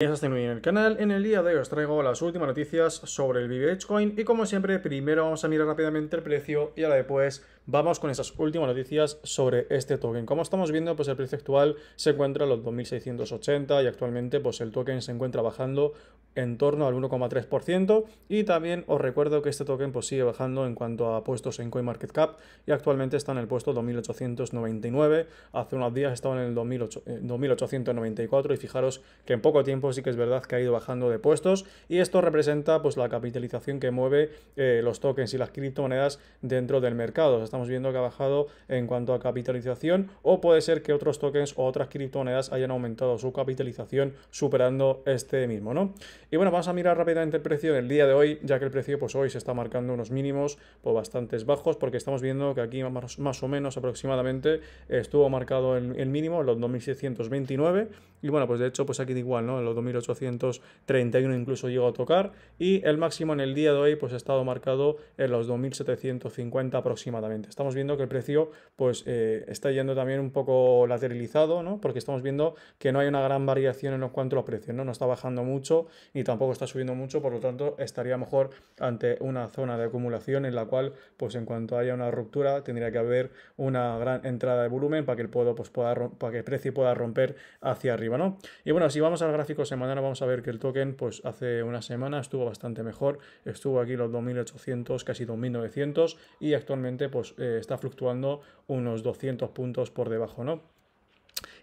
Bienvenidos a en el canal, en el día de hoy os traigo las últimas noticias sobre el Bitcoin y como siempre primero vamos a mirar rápidamente el precio y ahora después Vamos con esas últimas noticias sobre este token. Como estamos viendo, pues el precio actual se encuentra en los 2.680 y actualmente pues el token se encuentra bajando en torno al 1,3% y también os recuerdo que este token pues sigue bajando en cuanto a puestos en CoinMarketCap y actualmente está en el puesto 2.899, hace unos días estaba en el 2.894 eh, y fijaros que en poco tiempo sí que es verdad que ha ido bajando de puestos y esto representa pues la capitalización que mueve eh, los tokens y las criptomonedas dentro del mercado estamos viendo que ha bajado en cuanto a capitalización o puede ser que otros tokens o otras criptomonedas hayan aumentado su capitalización superando este mismo, ¿no? Y bueno, vamos a mirar rápidamente el precio en el día de hoy, ya que el precio pues hoy se está marcando unos mínimos pues, bastantes bajos porque estamos viendo que aquí más, o menos aproximadamente estuvo marcado el, mínimo en los 2629 y bueno, pues de hecho pues aquí de igual, ¿no? Los 2831 incluso llegó a tocar y el máximo en el día de hoy pues ha estado marcado en los 2750 aproximadamente estamos viendo que el precio pues, eh, está yendo también un poco lateralizado, ¿no? porque estamos viendo que no hay una gran variación en cuanto a los precios, ¿no? no está bajando mucho y tampoco está subiendo mucho, por lo tanto estaría mejor ante una zona de acumulación en la cual pues, en cuanto haya una ruptura tendría que haber una gran entrada de volumen para que el, puedo, pues, para que el precio pueda romper hacia arriba. ¿no? Y bueno, si vamos al gráfico semanal vamos a ver que el token pues, hace una semana estuvo bastante mejor, estuvo aquí los 2.800, casi 2.900 y actualmente pues eh, está fluctuando unos 200 puntos por debajo, ¿no?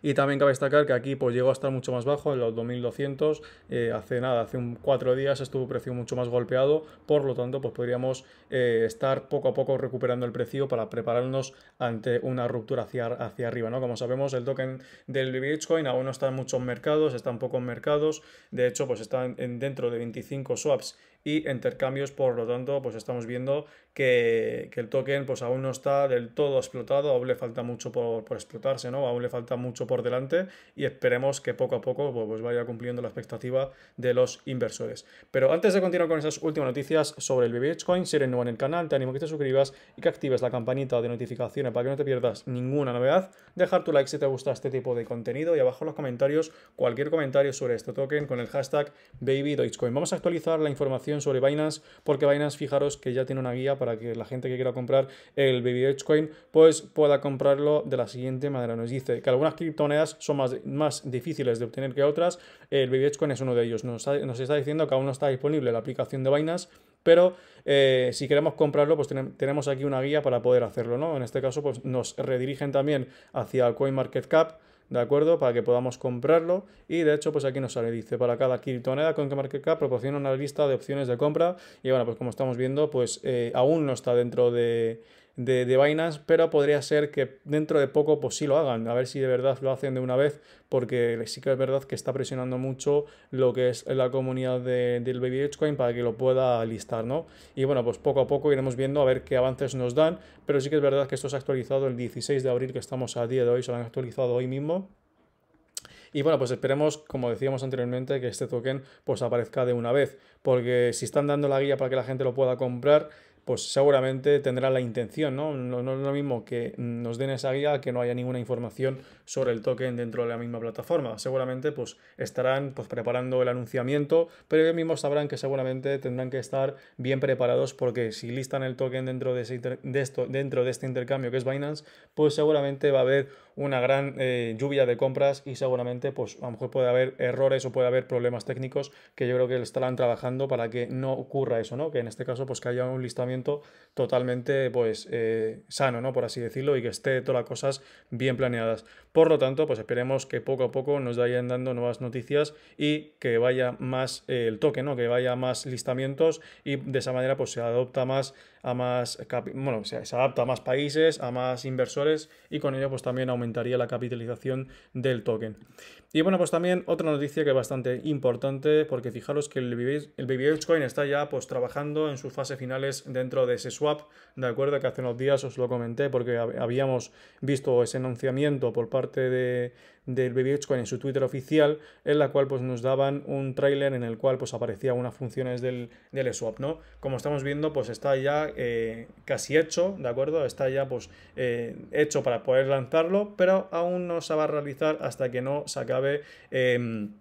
Y también cabe destacar que aquí pues llegó a estar mucho más bajo, en los 2200, eh, hace nada, hace un cuatro días estuvo precio mucho más golpeado, por lo tanto pues podríamos eh, estar poco a poco recuperando el precio para prepararnos ante una ruptura hacia, hacia arriba, ¿no? Como sabemos el token del Bitcoin aún no está en muchos mercados, está en pocos mercados, de hecho pues está en, dentro de 25 swaps y intercambios, por lo tanto, pues estamos viendo que, el token pues aún no está del todo explotado, aún le falta mucho por, explotarse, ¿no? Aún le falta mucho por delante y esperemos que poco a poco pues, pues, vaya cumpliendo la expectativa de los inversores. Pero antes de continuar con esas últimas noticias sobre el BBHcoin, si eres nuevo en el canal, te animo que te suscribas y que actives la campanita de notificaciones para que no te pierdas ninguna novedad, dejar tu like si te gusta este tipo de contenido y abajo en los comentarios cualquier comentario sobre este token con el hashtag BabyDogecoin. Vamos a actualizar la información sobre Binance, porque Binance, fijaros que ya tiene una guía para que la gente que quiera comprar el Baby Coin, pues pueda comprarlo de la siguiente manera. Nos dice que algunas criptomonedas son más, más difíciles de obtener que otras, el Baby Coin es uno de ellos. Nos, está diciendo que aún no está disponible la aplicación de Binance, pero eh, si queremos comprarlo, pues tenemos aquí una guía para poder hacerlo, ¿no? En este caso, pues nos redirigen también hacia CoinMarketCap ¿de acuerdo? Para que podamos comprarlo y de hecho pues aquí nos sale, dice, para cada con que CoinMarketCap proporciona una lista de opciones de compra y bueno, pues como estamos viendo pues eh, aún no está dentro de de, de, Binance, pero podría ser que dentro de poco pues sí lo hagan, a ver si de verdad lo hacen de una vez, porque sí que es verdad que está presionando mucho lo que es la comunidad de, del Baby Dogecoin para que lo pueda listar, ¿no? Y bueno, pues poco a poco iremos viendo a ver qué avances nos dan, pero sí que es verdad que esto se ha actualizado el 16 de abril, que estamos a día de hoy, se lo han actualizado hoy mismo. Y bueno, pues esperemos, como decíamos anteriormente, que este token pues aparezca de una vez, porque si están dando la guía para que la gente lo pueda comprar, pues seguramente tendrán la intención, ¿no? ¿no? es lo mismo que nos den esa guía que no haya ninguna información sobre el token dentro de la misma plataforma. Seguramente pues estarán pues, preparando el anunciamiento, pero ellos mismos sabrán que seguramente tendrán que estar bien preparados porque si listan el token dentro de, dentro de este intercambio que es Binance, pues seguramente va a haber una gran eh, lluvia de compras y seguramente pues a lo mejor puede haber errores o puede haber problemas técnicos que yo creo que estarán trabajando para que no ocurra eso, ¿no? Que en este caso pues que haya un listamiento totalmente pues eh, sano, ¿no? Por así decirlo y que esté todas las cosas bien planeadas. Por lo tanto pues esperemos que poco a poco nos vayan dando nuevas noticias y que vaya más eh, el toque, ¿no? Que vaya más listamientos y de esa manera pues se adopta más a más, bueno, se, adapta a más países, a más inversores y con ello pues también aumenta la capitalización del token. Y bueno, pues también otra noticia que es bastante importante, porque fijaros que el BBX Coin está ya pues trabajando en sus fases finales dentro de ese swap, de acuerdo que hace unos días os lo comenté porque habíamos visto ese anunciamiento por parte de del Baby en su Twitter oficial, en la cual pues, nos daban un tráiler en el cual pues, aparecía unas funciones del, del swap, ¿no? Como estamos viendo, pues está ya eh, casi hecho, ¿de acuerdo? Está ya pues eh, hecho para poder lanzarlo, pero aún no se va a realizar hasta que no se acabe... Em,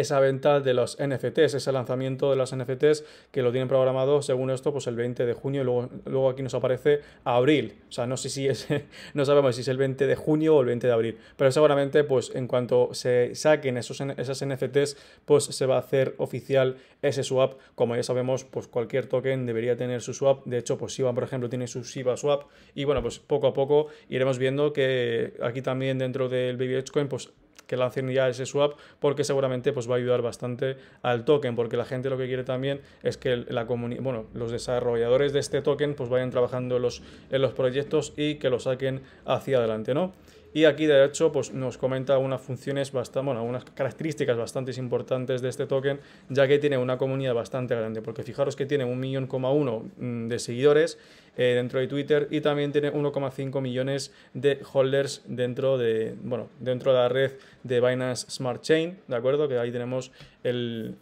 esa venta de los NFTs, ese lanzamiento de los NFTs que lo tienen programado según esto pues el 20 de junio y luego, luego aquí nos aparece abril. O sea, no sé si es, no sabemos si es el 20 de junio o el 20 de abril, pero seguramente pues en cuanto se saquen esos, esas NFTs pues se va a hacer oficial ese swap. Como ya sabemos pues cualquier token debería tener su swap. De hecho pues Shiba, por ejemplo tiene su shiba swap y bueno pues poco a poco iremos viendo que aquí también dentro del BBH Coin pues que lancen ya ese swap porque seguramente pues va a ayudar bastante al token porque la gente lo que quiere también es que la comunidad bueno los desarrolladores de este token pues vayan trabajando los, en los proyectos y que lo saquen hacia adelante no y aquí, de hecho, pues nos comenta unas funciones bastante, bueno, algunas características bastante importantes de este token, ya que tiene una comunidad bastante grande, porque fijaros que tiene un millón mm, de seguidores eh, dentro de Twitter y también tiene 1,5 millones de holders dentro de, bueno, dentro de la red de Binance Smart Chain, ¿de acuerdo? Que ahí tenemos el,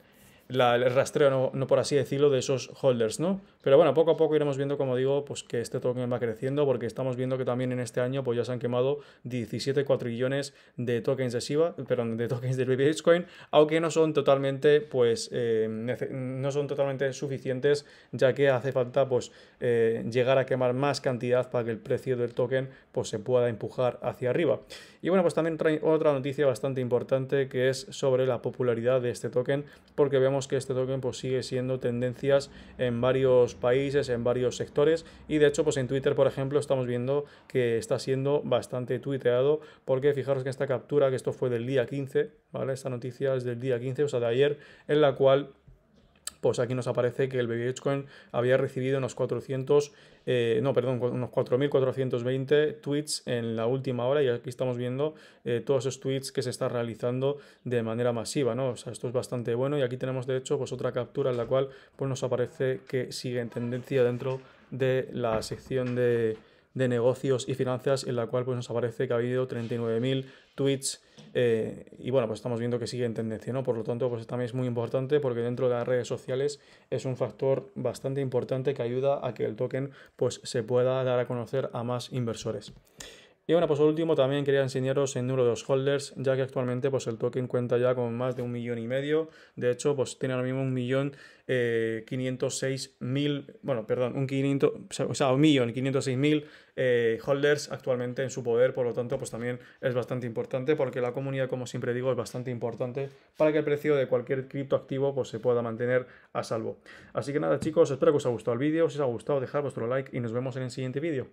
la, rastreo, no por así decirlo, de esos holders, ¿no? Pero bueno, poco a poco iremos viendo, como digo, pues que este token va creciendo porque estamos viendo que también en este año pues ya se han quemado 17 cuatrillones de tokens de Shiba, perdón, de tokens de Bitcoin, aunque no son totalmente pues eh, no son totalmente suficientes ya que hace falta pues eh, llegar a quemar más cantidad para que el precio del token pues se pueda empujar hacia arriba. Y bueno, pues también trae otra noticia bastante importante que es sobre la popularidad de este token porque vemos que este token pues sigue siendo tendencias en varios países, en varios sectores y de hecho pues en Twitter por ejemplo estamos viendo que está siendo bastante tuiteado porque fijaros que esta captura, que esto fue del día 15, Esta noticia es del día 15, o sea de ayer, en la cual pues aquí nos aparece que el baby había recibido unos 400, eh, no, perdón, unos 4.420 tweets en la última hora y aquí estamos viendo eh, todos esos tweets que se están realizando de manera masiva, ¿no? O sea, esto es bastante bueno y aquí tenemos de hecho pues otra captura en la cual pues nos aparece que sigue en tendencia dentro de la sección de de negocios y finanzas, en la cual pues, nos aparece que ha habido 39.000 tweets. Eh, y bueno, pues estamos viendo que sigue en tendencia, ¿no? Por lo tanto, pues también es muy importante porque dentro de las redes sociales es un factor bastante importante que ayuda a que el token pues, se pueda dar a conocer a más inversores. Y bueno, pues por último también quería enseñaros el número de los holders, ya que actualmente pues el token cuenta ya con más de un millón y medio. De hecho, pues tiene ahora mismo un millón 506 eh, mil, bueno, perdón, un o sea, un millón 506 mil eh, holders actualmente en su poder. Por lo tanto, pues también es bastante importante porque la comunidad, como siempre digo, es bastante importante para que el precio de cualquier criptoactivo pues se pueda mantener a salvo. Así que nada, chicos, espero que os haya gustado el vídeo. Si os ha gustado, dejad vuestro like y nos vemos en el siguiente vídeo.